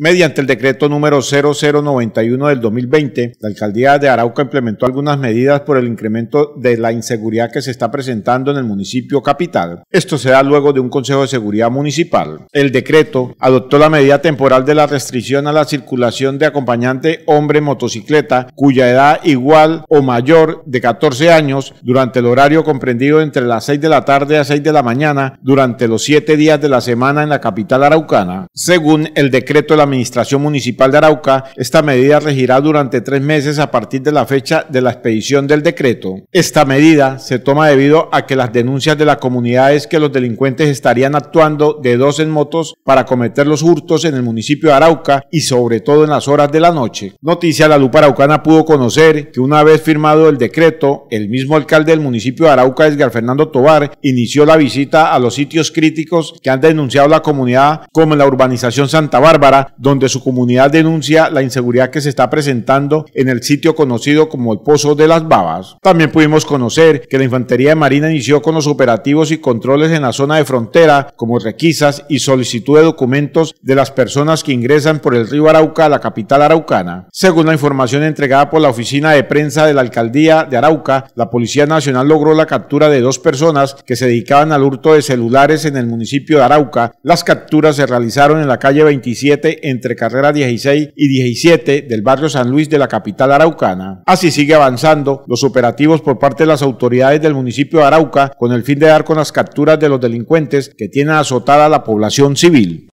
Mediante el decreto número 0091 del 2020, la alcaldía de Arauca implementó algunas medidas por el incremento de la inseguridad que se está presentando en el municipio capital. Esto se da luego de un Consejo de Seguridad Municipal. El decreto adoptó la medida temporal de la restricción a la circulación de acompañante hombre motocicleta cuya edad igual o mayor de 14 años durante el horario comprendido entre las 6 de la tarde a 6 de la mañana durante los 7 días de la semana en la capital araucana. Según el decreto de la Administración Municipal de Arauca, esta medida regirá durante tres meses a partir de la fecha de la expedición del decreto. Esta medida se toma debido a que las denuncias de la comunidad es que los delincuentes estarían actuando de dos en motos para cometer los hurtos en el municipio de Arauca y sobre todo en las horas de la noche. Noticia, la Lupa Araucana pudo conocer que una vez firmado el decreto, el mismo alcalde del municipio de Arauca, Edgar Fernando Tobar, inició la visita a los sitios críticos que han denunciado la comunidad como en la urbanización Santa Bárbara, donde su comunidad denuncia la inseguridad que se está presentando en el sitio conocido como el Pozo de las Babas. También pudimos conocer que la Infantería de Marina inició con los operativos y controles en la zona de frontera, como requisas y solicitud de documentos de las personas que ingresan por el río Arauca a la capital araucana. Según la información entregada por la oficina de prensa de la alcaldía de Arauca, la Policía Nacional logró la captura de dos personas que se dedicaban al hurto de celulares en el municipio de Arauca. Las capturas se realizaron en la calle 27 entre carreras 16 y 17 del barrio San Luis de la capital araucana. Así sigue avanzando los operativos por parte de las autoridades del municipio de Arauca con el fin de dar con las capturas de los delincuentes que tienen azotada la población civil.